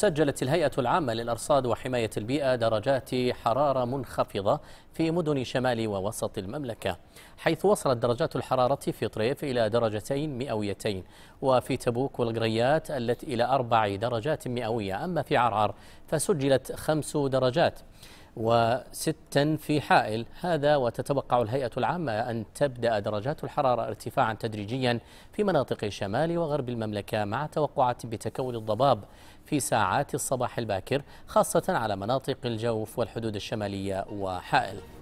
سجلت الهيئة العامة للأرصاد وحماية البيئة درجات حرارة منخفضة في مدن شمال ووسط المملكة حيث وصلت درجات الحرارة في طريف إلى درجتين مئويتين وفي تبوك والغريات التي إلى أربع درجات مئوية أما في عرعر فسجلت خمس درجات وستا في حائل هذا وتتوقع الهيئة العامة أن تبدأ درجات الحرارة ارتفاعا تدريجيا في مناطق شمال وغرب المملكة مع توقعات بتكون الضباب في ساعات الصباح الباكر خاصة على مناطق الجوف والحدود الشمالية وحائل